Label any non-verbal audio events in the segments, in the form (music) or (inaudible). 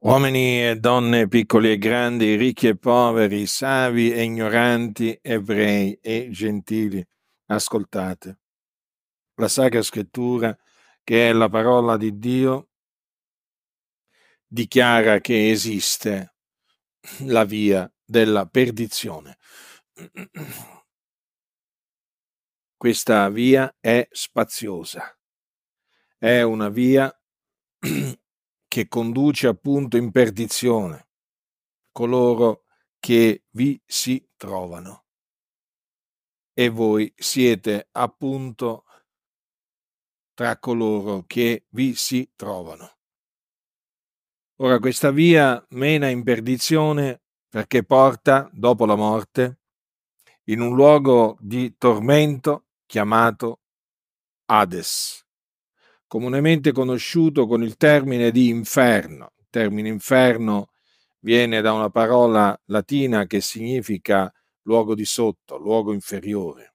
Uomini e donne, piccoli e grandi, ricchi e poveri, savi e ignoranti, ebrei e gentili, ascoltate. La Sacra Scrittura, che è la parola di Dio, dichiara che esiste la via della perdizione. Questa via è spaziosa, è una via che conduce appunto in perdizione coloro che vi si trovano. E voi siete appunto tra coloro che vi si trovano. Ora questa via mena in perdizione perché porta, dopo la morte, in un luogo di tormento chiamato Hades comunemente conosciuto con il termine di inferno. Il termine inferno viene da una parola latina che significa luogo di sotto, luogo inferiore.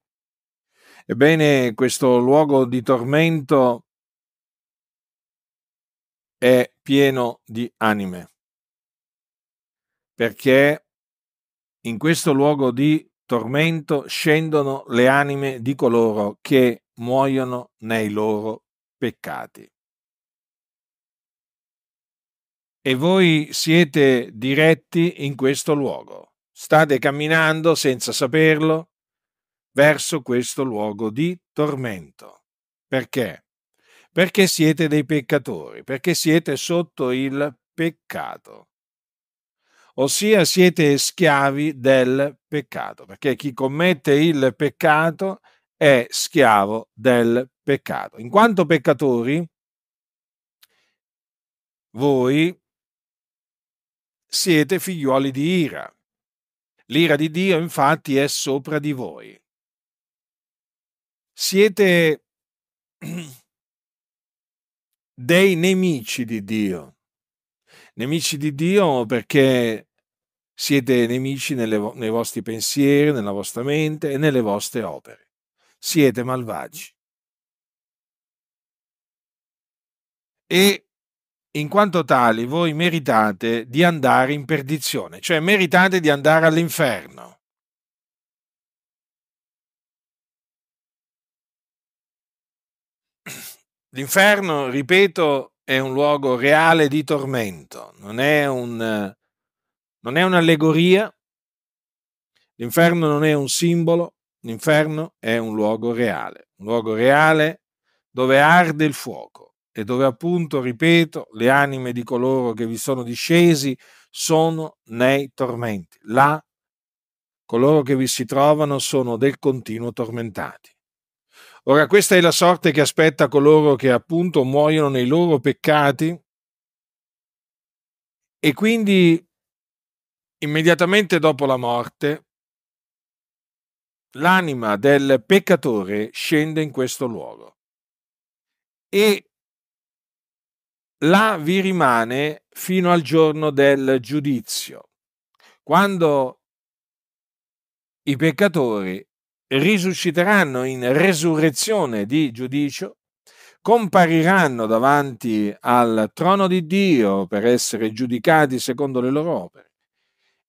Ebbene, questo luogo di tormento è pieno di anime, perché in questo luogo di tormento scendono le anime di coloro che muoiono nei loro peccati. E voi siete diretti in questo luogo, state camminando senza saperlo verso questo luogo di tormento. Perché? Perché siete dei peccatori, perché siete sotto il peccato. Ossia siete schiavi del peccato, perché chi commette il peccato è schiavo del peccato. In quanto peccatori, voi siete figliuoli di ira. L'ira di Dio infatti è sopra di voi. Siete (clears throat) dei nemici di Dio. Nemici di Dio perché siete nemici nelle, nei vostri pensieri, nella vostra mente e nelle vostre opere siete malvagi. E in quanto tali voi meritate di andare in perdizione, cioè meritate di andare all'inferno. L'inferno, ripeto, è un luogo reale di tormento, non è, un, non è un'allegoria, l'inferno non è un simbolo, L'inferno è un luogo reale, un luogo reale dove arde il fuoco e dove appunto, ripeto, le anime di coloro che vi sono discesi sono nei tormenti. Là coloro che vi si trovano sono del continuo tormentati. Ora questa è la sorte che aspetta coloro che appunto muoiono nei loro peccati e quindi immediatamente dopo la morte l'anima del peccatore scende in questo luogo e là vi rimane fino al giorno del giudizio, quando i peccatori risusciteranno in resurrezione di giudizio, compariranno davanti al trono di Dio per essere giudicati secondo le loro opere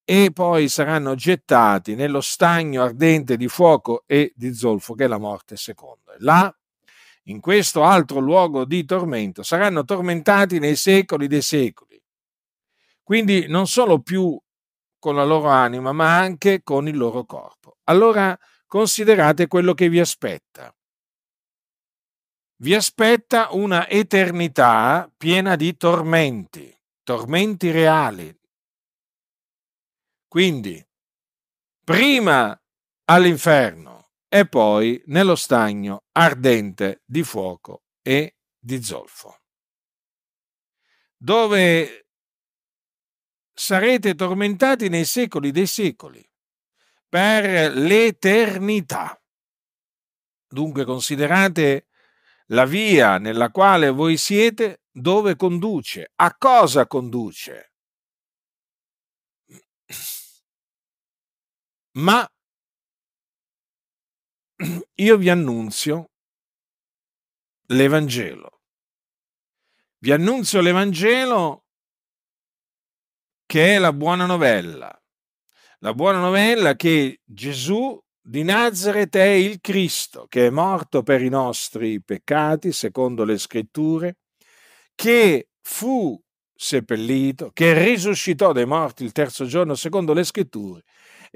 e poi saranno gettati nello stagno ardente di fuoco e di zolfo che è la morte seconda. Là, in questo altro luogo di tormento, saranno tormentati nei secoli dei secoli. Quindi non solo più con la loro anima, ma anche con il loro corpo. Allora considerate quello che vi aspetta. Vi aspetta una eternità piena di tormenti, tormenti reali, quindi, prima all'inferno e poi nello stagno ardente di fuoco e di zolfo, dove sarete tormentati nei secoli dei secoli per l'eternità. Dunque considerate la via nella quale voi siete, dove conduce, a cosa conduce Ma (clears throat) io vi annunzio l'Evangelo. Vi annunzio l'Evangelo che è la buona novella. La buona novella che Gesù di Nazareth è il Cristo, che è morto per i nostri peccati, secondo le scritture, che fu seppellito, che risuscitò dai morti il terzo giorno, secondo le scritture,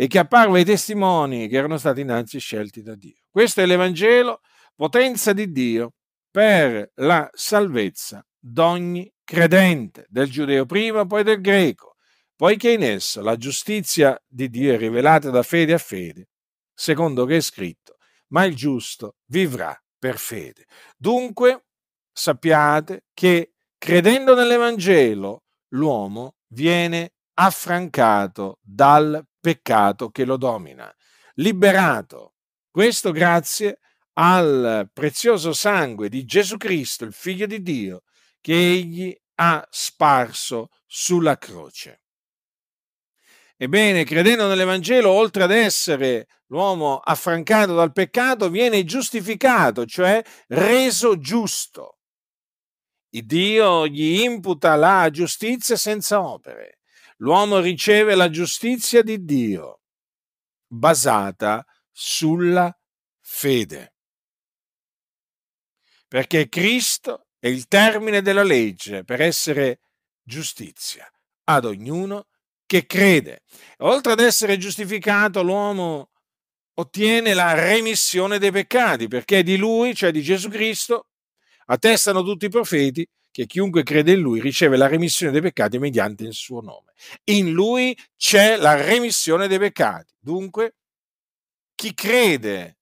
e che apparve ai testimoni che erano stati innanzi scelti da Dio. Questo è l'Evangelo, potenza di Dio per la salvezza d'ogni credente, del giudeo prima, poi del greco, poiché in esso la giustizia di Dio è rivelata da fede a fede, secondo che è scritto, ma il giusto vivrà per fede. Dunque sappiate che credendo nell'Evangelo l'uomo viene affrancato dal peccato che lo domina. Liberato. Questo grazie al prezioso sangue di Gesù Cristo, il figlio di Dio, che egli ha sparso sulla croce. Ebbene, credendo nell'Evangelo, oltre ad essere l'uomo affrancato dal peccato, viene giustificato, cioè reso giusto. Il Dio gli imputa la giustizia senza opere l'uomo riceve la giustizia di Dio basata sulla fede. Perché Cristo è il termine della legge per essere giustizia ad ognuno che crede. Oltre ad essere giustificato, l'uomo ottiene la remissione dei peccati, perché di lui, cioè di Gesù Cristo, attestano tutti i profeti, che chiunque crede in lui riceve la remissione dei peccati mediante il suo nome. In lui c'è la remissione dei peccati. Dunque, chi crede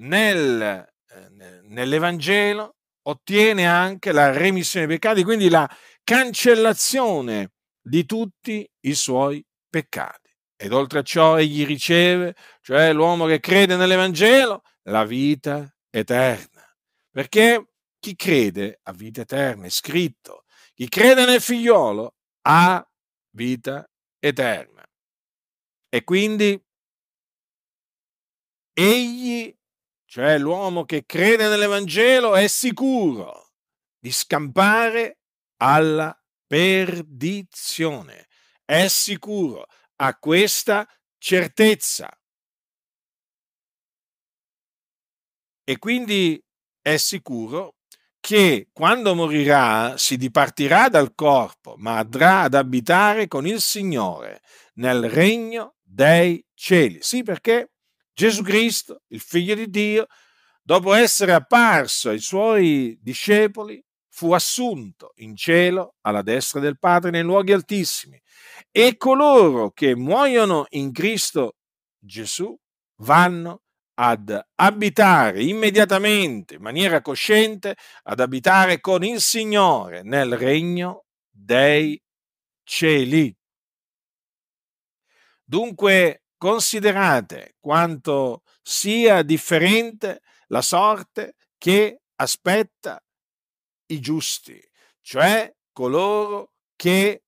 nel, eh, nell'Evangelo ottiene anche la remissione dei peccati, quindi la cancellazione di tutti i suoi peccati. Ed oltre a ciò egli riceve, cioè l'uomo che crede nell'Evangelo, la vita eterna. Perché chi crede ha vita eterna, è scritto. Chi crede nel figliolo ha vita eterna. E quindi egli, cioè l'uomo che crede nell'Evangelo, è sicuro di scampare alla perdizione. È sicuro, a questa certezza. E quindi è sicuro che quando morirà si dipartirà dal corpo, ma andrà ad abitare con il Signore nel regno dei cieli. Sì, perché Gesù Cristo, il figlio di Dio, dopo essere apparso ai suoi discepoli, fu assunto in cielo alla destra del Padre nei luoghi altissimi e coloro che muoiono in Cristo Gesù vanno ad abitare immediatamente, in maniera cosciente, ad abitare con il Signore nel regno dei cieli. Dunque considerate quanto sia differente la sorte che aspetta i giusti, cioè coloro che,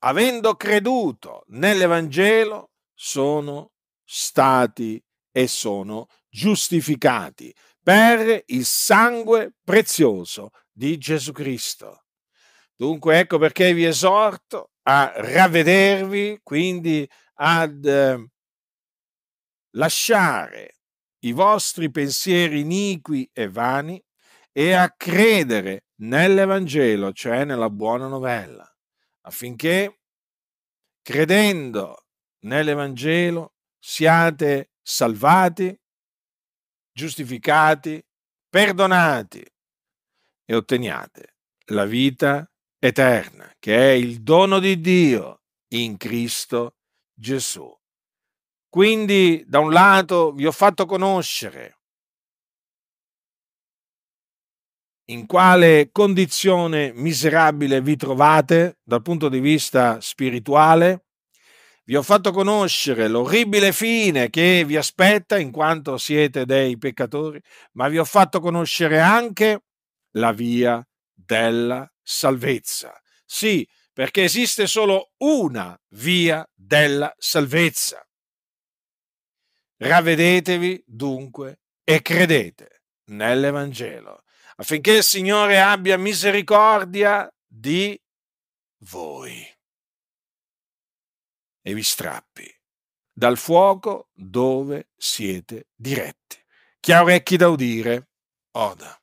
avendo creduto nell'Evangelo, sono stati e sono giustificati per il sangue prezioso di Gesù Cristo. Dunque ecco perché vi esorto a ravvedervi, quindi ad ehm, lasciare i vostri pensieri iniqui e vani e a credere nell'Evangelo, cioè nella buona novella, affinché credendo nell'Evangelo siate salvati, giustificati, perdonati e otteniate la vita eterna, che è il dono di Dio in Cristo Gesù. Quindi, da un lato, vi ho fatto conoscere in quale condizione miserabile vi trovate dal punto di vista spirituale vi ho fatto conoscere l'orribile fine che vi aspetta in quanto siete dei peccatori, ma vi ho fatto conoscere anche la via della salvezza. Sì, perché esiste solo una via della salvezza. Ravedetevi dunque e credete nell'Evangelo, affinché il Signore abbia misericordia di voi e vi strappi dal fuoco dove siete diretti. Chi ha orecchi da udire, oda.